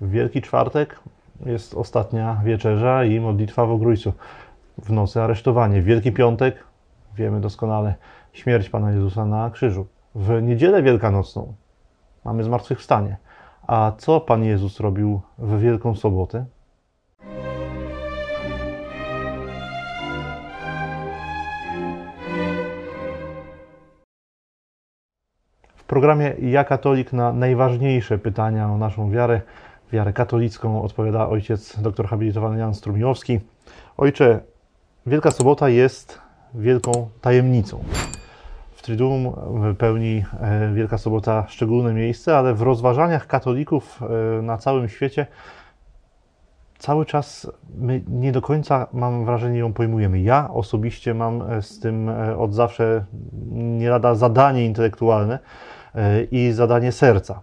W Wielki Czwartek jest ostatnia wieczerza i modlitwa w Ogrójcu. W nocy aresztowanie. W Wielki Piątek, wiemy doskonale, śmierć Pana Jezusa na krzyżu. W niedzielę wielkanocną mamy zmartwychwstanie. A co Pan Jezus robił w Wielką Sobotę? W programie Ja Katolik na najważniejsze pytania o naszą wiarę wiarę katolicką, odpowiada ojciec dr habilitowany Jan Strumiłowski. Ojcze, Wielka Sobota jest wielką tajemnicą. W Triduum e, pełni e, Wielka Sobota szczególne miejsce, ale w rozważaniach katolików e, na całym świecie cały czas my nie do końca, mam wrażenie, ją pojmujemy. Ja osobiście mam z tym od zawsze nie lada zadanie intelektualne i zadanie serca.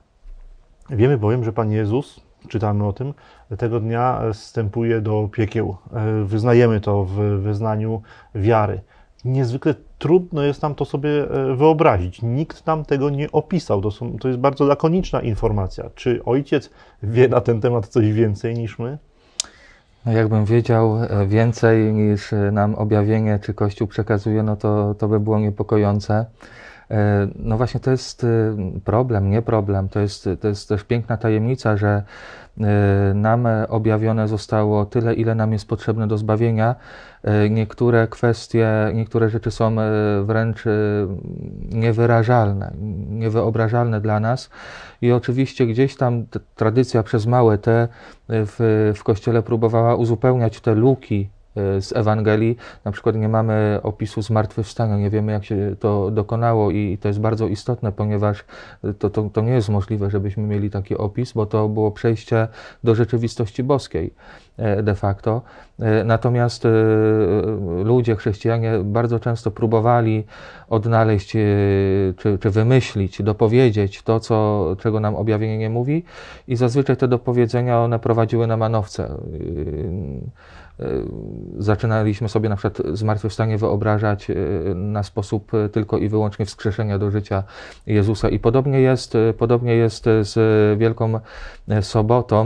Wiemy bowiem, że Pan Jezus czytamy o tym, tego dnia wstępuje do piekieł. E, wyznajemy to w wyznaniu wiary. Niezwykle trudno jest nam to sobie e, wyobrazić. Nikt nam tego nie opisał. To, są, to jest bardzo lakoniczna informacja. Czy ojciec wie na ten temat coś więcej niż my? No jakbym wiedział e, więcej niż nam objawienie czy Kościół przekazuje, no to, to by było niepokojące. E, no właśnie to jest y, problem, nie problem. To jest, to jest też piękna tajemnica, że y, nam objawione zostało tyle, ile nam jest potrzebne do zbawienia. E, niektóre kwestie, niektóre rzeczy są e, wręcz y, niewyrażalne, niewyobrażalne dla nas. I oczywiście gdzieś tam tradycja przez małe te w, w kościele próbowała uzupełniać te luki Y, z Ewangelii. Na przykład nie mamy opisu zmartwychwstania, nie wiemy jak się to dokonało i to jest bardzo istotne, ponieważ y, to, to, to nie jest możliwe, żebyśmy mieli taki opis, bo to było przejście do rzeczywistości boskiej e, de facto. E, natomiast e, ludzie, chrześcijanie bardzo często próbowali odnaleźć czy, czy wymyślić, dopowiedzieć to, co, czego nam objawienie nie mówi i zazwyczaj te dopowiedzenia one prowadziły na manowce y, E, zaczynaliśmy sobie na przykład zmartwychwstanie wyobrażać e, na sposób e, tylko i wyłącznie wskrzeszenia do życia Jezusa. I podobnie jest, podobnie jest z Wielką Sobotą.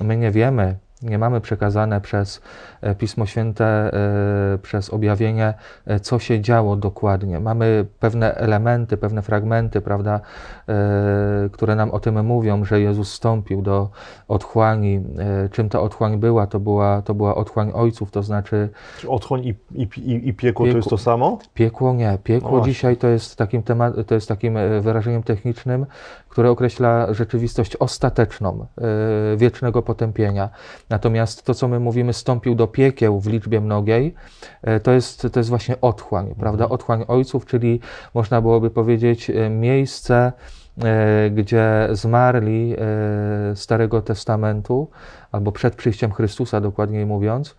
My nie wiemy, nie mamy przekazane przez e, Pismo Święte, e, przez objawienie, e, co się działo dokładnie. Mamy pewne elementy, pewne fragmenty, prawda, które nam o tym mówią, że Jezus wstąpił do otchłani. Czym ta otchłań była? To była, to była otchłań ojców, to znaczy. Czy otchłań i, i, i, i piekło, piekło, to jest to samo? Piekło nie. Piekło no dzisiaj to jest takim temat, to jest takim wyrażeniem technicznym, które określa rzeczywistość ostateczną, e, wiecznego potępienia. Natomiast to, co my mówimy, stąpił do piekieł w liczbie mnogiej, e, to jest, to jest właśnie otchłań, prawda? Mhm. Otchłań ojców, czyli można byłoby powiedzieć e, miejsce, gdzie zmarli Starego Testamentu, albo przed przyjściem Chrystusa, dokładniej mówiąc,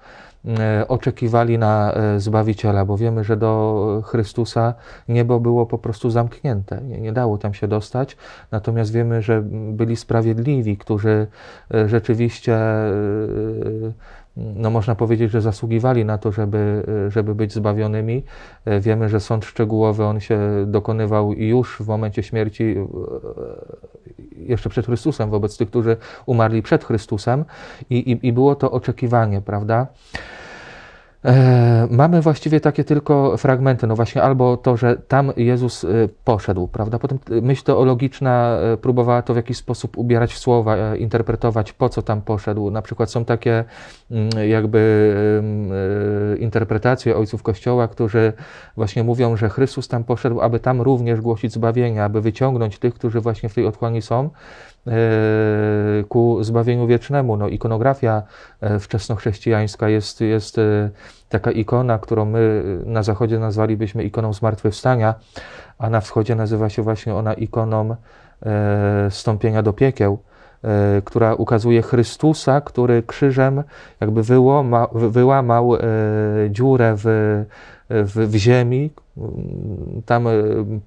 E, oczekiwali na e, Zbawiciela, bo wiemy, że do Chrystusa niebo było po prostu zamknięte, nie, nie dało tam się dostać. Natomiast wiemy, że byli sprawiedliwi, którzy e, rzeczywiście no można powiedzieć, że zasługiwali na to, żeby, żeby być zbawionymi. Wiemy, że sąd szczegółowy on się dokonywał już w momencie śmierci, e, jeszcze przed Chrystusem, wobec tych, którzy umarli przed Chrystusem, i, i, i było to oczekiwanie, prawda? E, mamy właściwie takie tylko fragmenty, no właśnie albo to, że tam Jezus e, poszedł, prawda? Potem e, myśl teologiczna próbowała to w jakiś sposób ubierać w słowa, interpretować, po co tam poszedł. Na przykład są takie mm, jakby interpretacje ojców Kościoła, którzy właśnie mówią, że Chrystus tam poszedł, aby tam również głosić zbawienia, aby wyciągnąć tych, którzy właśnie w tej otchłani są, E, ku zbawieniu wiecznemu. No, ikonografia e, wczesnochrześcijańska jest, jest e, taka ikona, którą my na zachodzie nazwalibyśmy ikoną zmartwychwstania, a na wschodzie nazywa się właśnie ona ikoną stąpienia do piekieł która ukazuje Chrystusa, który krzyżem jakby wyłamał dziurę w w, w ziemi. Tam e,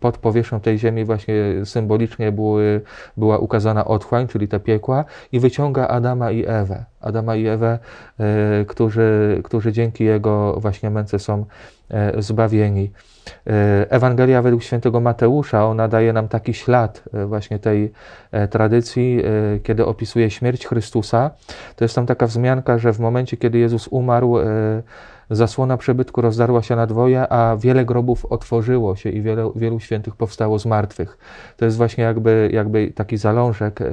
pod powierzchnią tej ziemi właśnie symbolicznie były, była ukazana otchłań, czyli te piekła, i wyciąga Adama i Ewę. Adama i Ewę, e, którzy, którzy dzięki jego właśnie męce są e, zbawieni. Ewangelia według świętego Mateusza, ona daje nam taki ślad właśnie tej tradycji, kiedy opisuje śmierć Chrystusa. To jest tam taka wzmianka, że w momencie, kiedy Jezus umarł, Zasłona przebytku rozdarła się na dwoje, a wiele grobów otworzyło się i wiele, wielu świętych powstało z martwych. To jest właśnie jakby, jakby taki zalążek e,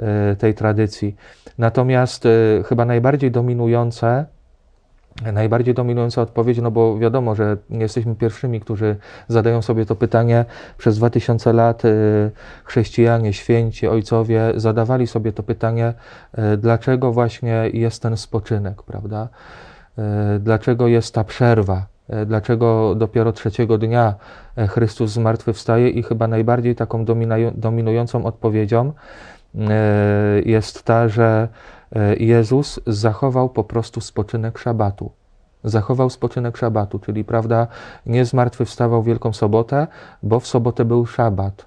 e, tej tradycji. Natomiast e, chyba najbardziej dominujące Najbardziej dominująca odpowiedź, no bo wiadomo, że nie jesteśmy pierwszymi, którzy zadają sobie to pytanie. Przez 2000 lat chrześcijanie, święci, ojcowie zadawali sobie to pytanie, dlaczego właśnie jest ten spoczynek, prawda? E, dlaczego jest ta przerwa, e, dlaczego dopiero trzeciego dnia e, Chrystus zmartwychwstaje i chyba najbardziej taką dominującą odpowiedzią jest ta, że Jezus zachował po prostu spoczynek szabatu. Zachował spoczynek szabatu, czyli prawda, nie zmartwychwstawał w Wielką Sobotę, bo w sobotę był szabat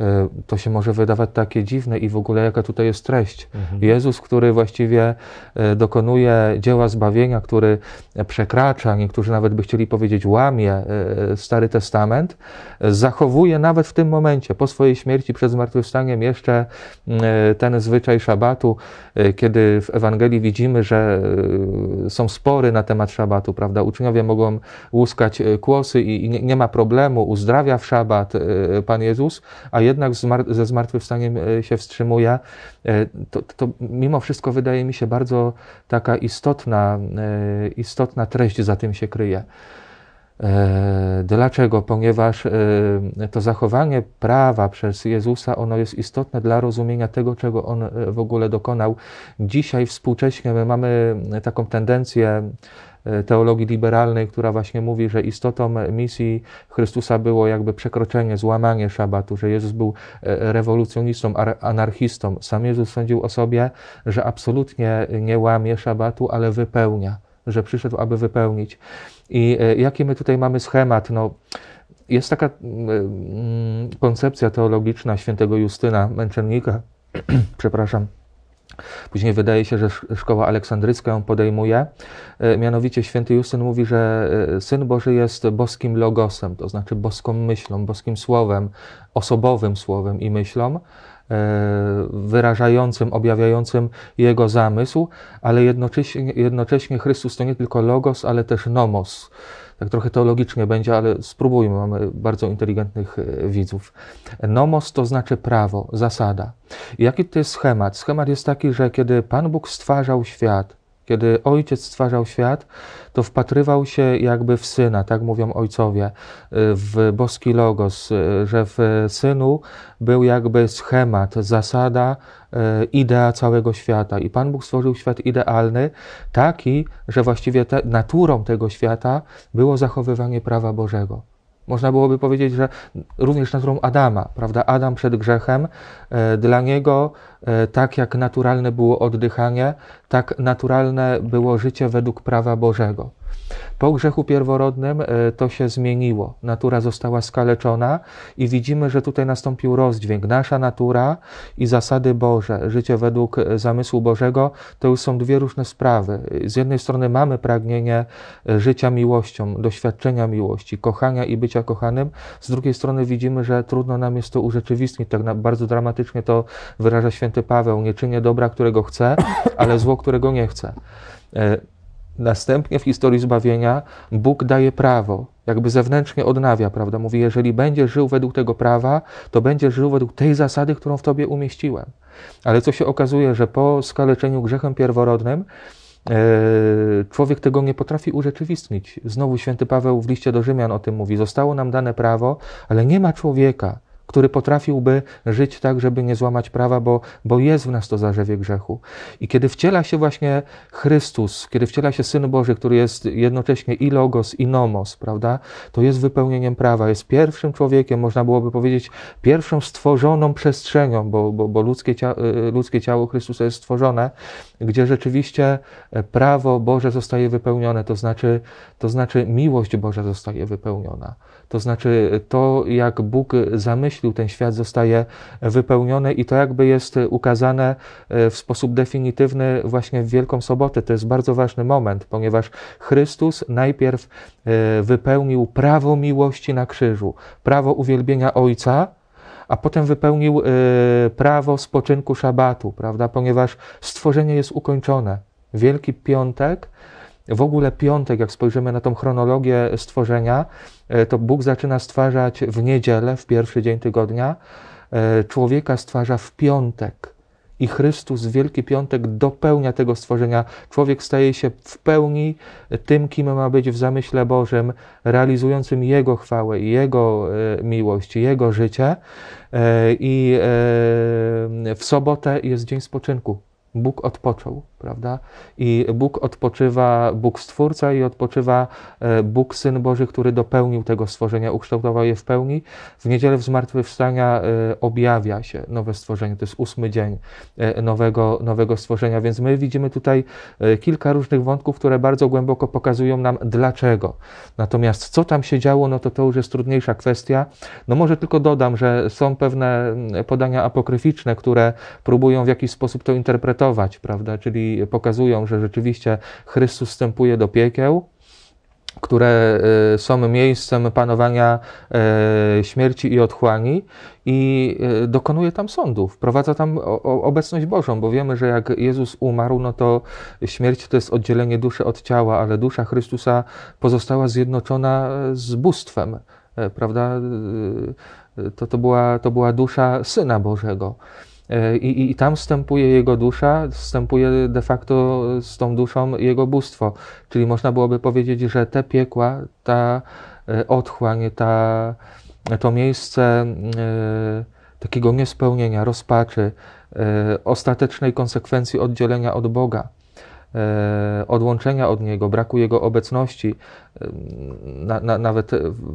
E, to się może wydawać takie dziwne i w ogóle jaka tutaj jest treść. Mhm. Jezus, który właściwie e, dokonuje dzieła zbawienia, który przekracza, niektórzy nawet by chcieli powiedzieć łamie e, Stary Testament, zachowuje nawet w tym momencie, po swojej śmierci przed zmartwychwstaniem jeszcze mm, ten zwyczaj szabatu, kiedy w Ewangelii widzimy, że są spory na temat szabatu, prawda? Uczniowie mogą łuskać kłosy i nie ma problemu, uzdrawia w szabat Pan Jezus, a jednak zmar- ze zmartwychwstaniem e, się wstrzymuje, e, to, to mimo wszystko wydaje mi się bardzo taka istotna, e, istotna treść za tym się kryje. E, dlaczego? Ponieważ e, to zachowanie prawa przez Jezusa, ono jest istotne dla rozumienia tego, czego On e, w ogóle dokonał. Dzisiaj współcześnie my mamy taką tendencję teologii liberalnej, która właśnie mówi, że istotą misji Chrystusa było jakby przekroczenie, złamanie szabatu, że Jezus był rewolucjonistą, anarchistą. Sam Jezus sądził o sobie, że absolutnie nie łamie szabatu, ale wypełnia że przyszedł, aby wypełnić. I e, jaki my tutaj mamy schemat? No, jest taka koncepcja teologiczna świętego Justyna, męczennika, przepraszam, Później wydaje się, że szkoła aleksandrycka ją podejmuje. E, mianowicie święty Justyn mówi, że e, Syn Boży jest boskim logosem, to znaczy boską myślą, boskim słowem, osobowym słowem i myślą. E, wyrażającym, objawiającym Jego zamysł, ale jednocześnie, jednocześnie Chrystus to nie tylko logos, ale też nomos. Tak trochę teologicznie będzie, ale spróbujmy, mamy bardzo inteligentnych e, widzów. Nomos to znaczy prawo, zasada. Jaki to jest schemat? Schemat jest taki, że kiedy Pan Bóg stwarzał świat, kiedy ojciec stwarzał świat, to wpatrywał się jakby w syna, tak mówią ojcowie, y, w boski logos, y, że w synu był jakby schemat, zasada, y, idea całego świata. I Pan Bóg stworzył świat idealny, taki, że właściwie te, naturą tego świata było zachowywanie prawa Bożego. Można byłoby powiedzieć, że również naturą Adama, prawda? Adam przed grzechem, e, dla niego e, tak jak naturalne było oddychanie, tak naturalne było życie według prawa Bożego. Po grzechu pierworodnym e, to się zmieniło. Natura została skaleczona i widzimy, że tutaj nastąpił rozdźwięk. Nasza natura i zasady Boże, życie według e, zamysłu Bożego, to już są dwie różne sprawy. Z jednej strony mamy pragnienie e, życia miłością, doświadczenia miłości, kochania i bycia kochanym. Z drugiej strony widzimy, że trudno nam jest to urzeczywistnić. Tak bardzo dramatycznie to wyraża święty Paweł. Nie czynię dobra, którego chcę, ale zło, którego nie chcę. Następnie w historii zbawienia Bóg daje prawo, jakby zewnętrznie odnawia, prawda? Mówi, jeżeli będziesz żył według tego prawa, to będziesz żył według tej zasady, którą w tobie umieściłem. Ale co się okazuje, że po skaleczeniu grzechem pierworodnym, e, Człowiek tego nie potrafi urzeczywistnić. Znowu święty Paweł w liście do Rzymian o tym mówi. Zostało nam dane prawo, ale nie ma człowieka, który potrafiłby żyć tak, żeby nie złamać prawa, bo, bo jest w nas to zarzewie grzechu. I kiedy wciela się właśnie Chrystus, kiedy wciela się Syn Boży, który jest jednocześnie i Logos, i Nomos, prawda, to jest wypełnieniem prawa, jest pierwszym człowiekiem, można byłoby powiedzieć, pierwszą stworzoną przestrzenią, bo, bo, bo ludzkie, ciało, y, y, ludzkie ciało Chrystusa jest stworzone, gdzie rzeczywiście e, prawo Boże zostaje wypełnione, to znaczy, to znaczy miłość Boża zostaje wypełniona. To znaczy to, jak Bóg zamyślił, ten świat, zostaje wypełniony i to jakby jest ukazane e, w sposób definitywny właśnie w Wielką Sobotę. To jest bardzo ważny moment, ponieważ Chrystus najpierw e, wypełnił prawo miłości na krzyżu, prawo uwielbienia Ojca, a potem wypełnił e, prawo spoczynku szabatu, prawda? Ponieważ stworzenie jest ukończone. Wielki Piątek w ogóle piątek, jak spojrzymy na tą chronologię stworzenia, e, to Bóg zaczyna stwarzać w niedzielę, w pierwszy dzień tygodnia, e, człowieka stwarza w piątek. I Chrystus w Wielki Piątek dopełnia tego stworzenia. Człowiek staje się w pełni e, tym, kim ma być w zamyśle Bożym, realizującym Jego chwałę, Jego miłość, Jego życie. I w sobotę jest dzień spoczynku. Bóg odpoczął prawda? I Bóg odpoczywa, Bóg Stwórca i odpoczywa e, Bóg Syn Boży, który dopełnił tego stworzenia, ukształtował je w pełni. W niedzielę w zmartwychwstania e, objawia się nowe stworzenie, to jest ósmy dzień e, nowego, nowego stworzenia, więc my widzimy tutaj kilka różnych wątków, które bardzo głęboko pokazują nam dlaczego. Natomiast co tam się działo, no to to już jest trudniejsza kwestia. No może tylko dodam, że są pewne mm, podania apokryficzne, które próbują w jakiś sposób to interpretować, prawda, czyli pokazują, że rzeczywiście Chrystus wstępuje do piekieł, które e, są miejscem panowania e, śmierci i otchłani i e, dokonuje tam sądów, wprowadza tam obecność Bożą, bo wiemy, że jak Jezus umarł, no to śmierć to jest oddzielenie duszy od ciała, ale dusza Chrystusa pozostała zjednoczona z bóstwem, prawda? To, to, była, to była dusza Syna Bożego. E, I, I, tam wstępuje jego dusza, wstępuje de facto z tą duszą jego bóstwo. Czyli można byłoby powiedzieć, że te piekła, ta e, otchłań, ta, to miejsce e, takiego niespełnienia, rozpaczy, ostatecznej konsekwencji oddzielenia od Boga, odłączenia od Niego, braku Jego obecności, na, na, nawet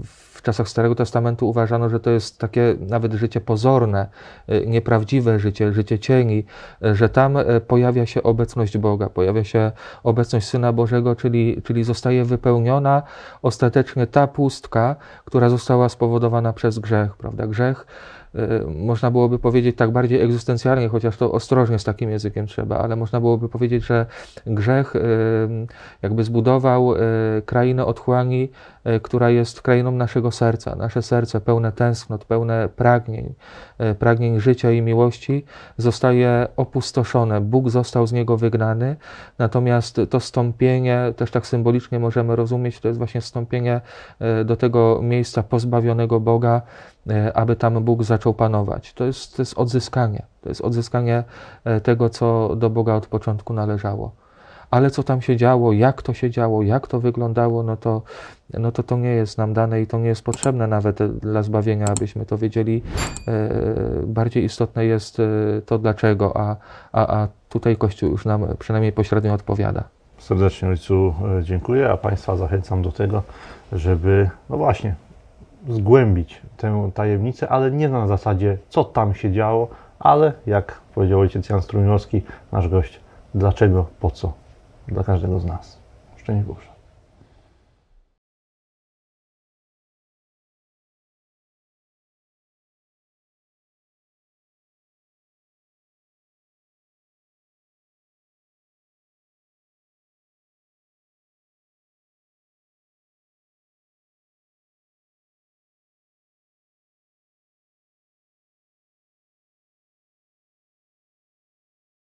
w czasach Starego Testamentu uważano, że to jest takie nawet życie pozorne, y, nieprawdziwe życie, życie cieni, y, że tam y, pojawia się obecność Boga, pojawia się obecność Syna Bożego, czyli, czyli zostaje wypełniona ostatecznie ta pustka, która została spowodowana przez grzech, prawda? Grzech można byłoby powiedzieć tak bardziej egzystencjalnie, chociaż to ostrożnie z takim językiem trzeba, ale można byłoby powiedzieć, że grzech jakby zbudował krainę otchłani E, która jest krainą naszego serca. Nasze serce pełne tęsknot, pełne pragnień, e, pragnień życia i miłości zostaje opustoszone. Bóg został z niego wygnany, natomiast to stąpienie, też tak symbolicznie możemy rozumieć, to jest właśnie stąpienie e, do tego miejsca pozbawionego Boga, aby tam Bóg zaczął panować. To jest, to jest odzyskanie, to jest odzyskanie tego, co do Boga od początku należało ale co tam się działo, jak to się działo, jak to wyglądało, no to, no to to nie jest nam dane i to nie jest potrzebne nawet dla zbawienia, abyśmy to wiedzieli. E, bardziej istotne jest e, to dlaczego, a, a, a tutaj Kościół już nam przynajmniej pośrednio odpowiada. Serdecznie Ojcu e, dziękuję, a Państwa zachęcam do tego, żeby, no właśnie, zgłębić tę tajemnicę, ale nie na zasadzie, co tam się działo, ale jak powiedział ojciec Jan Strumiorski, nasz gość, dlaczego, po co dla każdego z nas. Szczęść Boże.